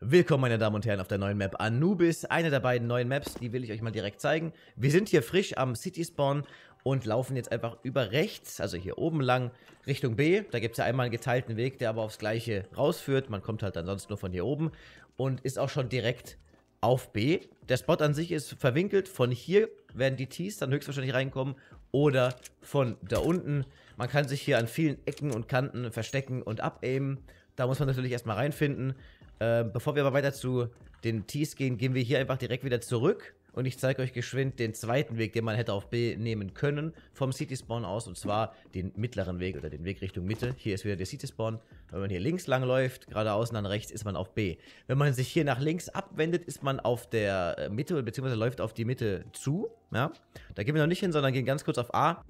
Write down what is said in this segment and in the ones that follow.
Willkommen, meine Damen und Herren, auf der neuen Map Anubis. Eine der beiden neuen Maps, die will ich euch mal direkt zeigen. Wir sind hier frisch am City Spawn und laufen jetzt einfach über rechts, also hier oben lang, Richtung B. Da gibt es ja einmal einen geteilten Weg, der aber aufs Gleiche rausführt. Man kommt halt dann sonst nur von hier oben und ist auch schon direkt auf B. Der Spot an sich ist verwinkelt. Von hier werden die Tees dann höchstwahrscheinlich reinkommen oder von da unten. Man kann sich hier an vielen Ecken und Kanten verstecken und abaimen. Da muss man natürlich erstmal reinfinden. Äh, bevor wir aber weiter zu den Tees gehen, gehen wir hier einfach direkt wieder zurück. Und ich zeige euch geschwind den zweiten Weg, den man hätte auf B nehmen können, vom City Spawn aus. Und zwar den mittleren Weg oder den Weg Richtung Mitte. Hier ist wieder der City Spawn. Wenn man hier links lang läuft, geradeaus und dann rechts, ist man auf B. Wenn man sich hier nach links abwendet, ist man auf der äh, Mitte, beziehungsweise läuft auf die Mitte zu. Ja? Da gehen wir noch nicht hin, sondern gehen ganz kurz auf A.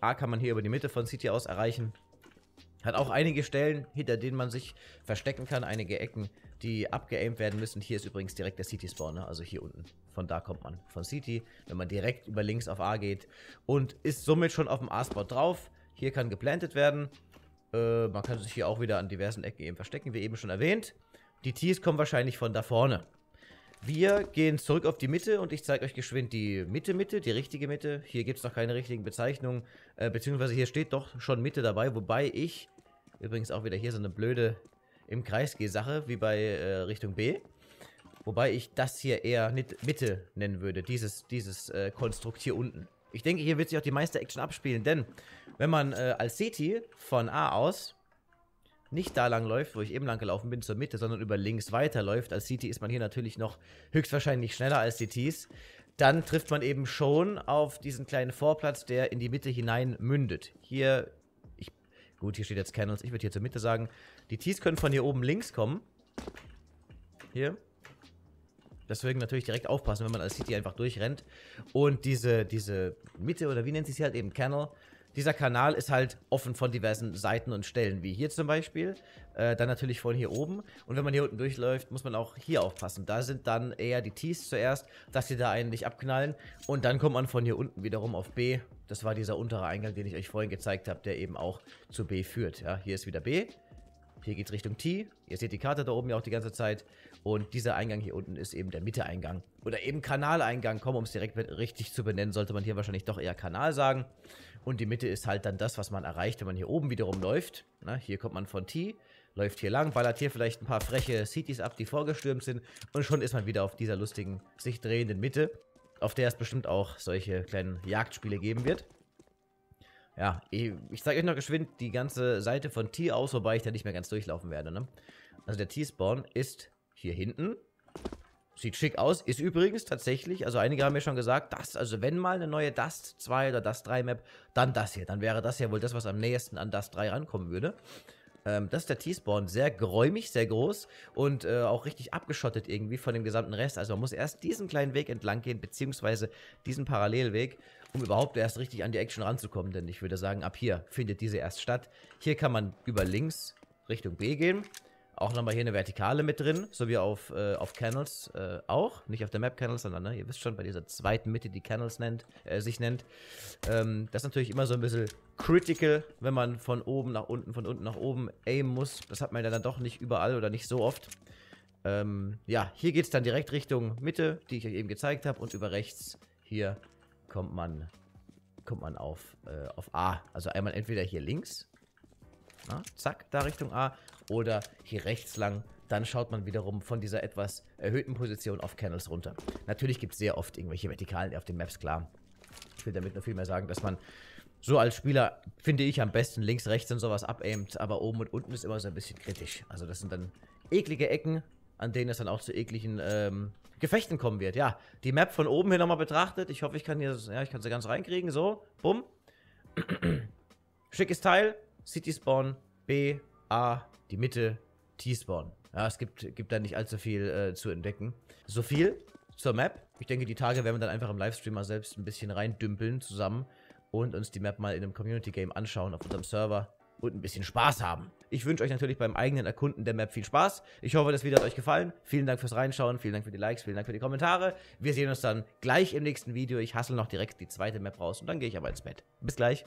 A kann man hier über die Mitte von City aus erreichen. Hat auch einige Stellen, hinter denen man sich verstecken kann, einige Ecken, die abgeaimt werden müssen. Hier ist übrigens direkt der City-Spawner, also hier unten. Von da kommt man. Von City, wenn man direkt über links auf A geht und ist somit schon auf dem A-Spot drauf. Hier kann geplantet werden. Äh, man kann sich hier auch wieder an diversen Ecken eben verstecken, wie eben schon erwähnt. Die Tees kommen wahrscheinlich von da vorne. Wir gehen zurück auf die Mitte und ich zeige euch geschwind die Mitte-Mitte, die richtige Mitte. Hier gibt es noch keine richtigen Bezeichnungen, äh, beziehungsweise hier steht doch schon Mitte dabei, wobei ich Übrigens auch wieder hier so eine blöde im Kreis geh Sache, wie bei äh, Richtung B. Wobei ich das hier eher Mitte nennen würde, dieses, dieses äh, Konstrukt hier unten. Ich denke, hier wird sich auch die meiste Action abspielen, denn wenn man äh, als City von A aus nicht da lang läuft, wo ich eben lang gelaufen bin, zur Mitte, sondern über links weiterläuft, als City ist man hier natürlich noch höchstwahrscheinlich schneller als Setis, dann trifft man eben schon auf diesen kleinen Vorplatz, der in die Mitte hinein mündet. Hier Gut, hier steht jetzt Kennels. Ich würde hier zur Mitte sagen, die Tees können von hier oben links kommen. Hier. Deswegen natürlich direkt aufpassen, wenn man als City einfach durchrennt. Und diese, diese Mitte, oder wie nennt sie sie halt eben, Kennel, dieser Kanal ist halt offen von diversen Seiten und Stellen, wie hier zum Beispiel. Äh, dann natürlich von hier oben. Und wenn man hier unten durchläuft, muss man auch hier aufpassen. Da sind dann eher die Ts zuerst, dass sie da einen nicht abknallen. Und dann kommt man von hier unten wiederum auf B. Das war dieser untere Eingang, den ich euch vorhin gezeigt habe, der eben auch zu B führt. Ja, hier ist wieder B. Hier geht es Richtung T. Ihr seht die Karte da oben ja auch die ganze Zeit. Und dieser Eingang hier unten ist eben der Mitte-Eingang. Oder eben Kanaleingang. Komm, um es direkt richtig zu benennen, sollte man hier wahrscheinlich doch eher Kanal sagen. Und die Mitte ist halt dann das, was man erreicht, wenn man hier oben wiederum läuft. Na, hier kommt man von T, läuft hier lang, ballert hier vielleicht ein paar freche Cities ab, die vorgestürmt sind. Und schon ist man wieder auf dieser lustigen, sich drehenden Mitte, auf der es bestimmt auch solche kleinen Jagdspiele geben wird. Ja, ich zeige euch noch geschwind die ganze Seite von T aus, wobei ich da nicht mehr ganz durchlaufen werde. Ne? Also der T-Spawn ist hier hinten. Sieht schick aus. Ist übrigens tatsächlich, also einige haben mir schon gesagt, das, also wenn mal eine neue Dust 2 oder Dust 3 Map, dann das hier. Dann wäre das ja wohl das, was am nächsten an Dust 3 rankommen würde. Ähm, das ist der T-Spawn. Sehr geräumig, sehr groß und äh, auch richtig abgeschottet irgendwie von dem gesamten Rest. Also man muss erst diesen kleinen Weg entlang gehen, beziehungsweise diesen Parallelweg, um überhaupt erst richtig an die Action ranzukommen. Denn ich würde sagen, ab hier findet diese erst statt. Hier kann man über links Richtung B gehen. Auch nochmal hier eine Vertikale mit drin, so wie auf, äh, auf Kernels äh, auch. Nicht auf der Map Kernels, sondern, ne, ihr wisst schon, bei dieser zweiten Mitte, die Kernels nennt, äh, sich nennt. Ähm, das ist natürlich immer so ein bisschen critical, wenn man von oben nach unten, von unten nach oben aimen muss. Das hat man ja dann doch nicht überall oder nicht so oft. Ähm, ja, hier geht es dann direkt Richtung Mitte, die ich euch eben gezeigt habe. Und über rechts hier kommt man, kommt man auf, äh, auf A. Also einmal entweder hier links na, zack, da Richtung A oder hier rechts lang. Dann schaut man wiederum von dieser etwas erhöhten Position auf Kennels runter. Natürlich gibt es sehr oft irgendwelche Vertikalen auf den Maps, klar. Ich will damit nur viel mehr sagen, dass man so als Spieler, finde ich, am besten links, rechts und sowas abaimt. Aber oben und unten ist immer so ein bisschen kritisch. Also das sind dann eklige Ecken, an denen es dann auch zu ekligen ähm, Gefechten kommen wird. Ja, die Map von oben hier nochmal betrachtet. Ich hoffe, ich kann hier, ja, ich kann sie ganz reinkriegen. So, bumm. Schickes Teil. City Spawn B, A, die Mitte, T-Spawn. Ja, es gibt, gibt da nicht allzu viel äh, zu entdecken. So viel zur Map. Ich denke, die Tage werden wir dann einfach im Livestream mal selbst ein bisschen reindümpeln zusammen und uns die Map mal in einem Community-Game anschauen auf unserem Server und ein bisschen Spaß haben. Ich wünsche euch natürlich beim eigenen Erkunden der Map viel Spaß. Ich hoffe, das Video hat euch gefallen. Vielen Dank fürs Reinschauen, vielen Dank für die Likes, vielen Dank für die Kommentare. Wir sehen uns dann gleich im nächsten Video. Ich hassle noch direkt die zweite Map raus und dann gehe ich aber ins Bett. Bis gleich.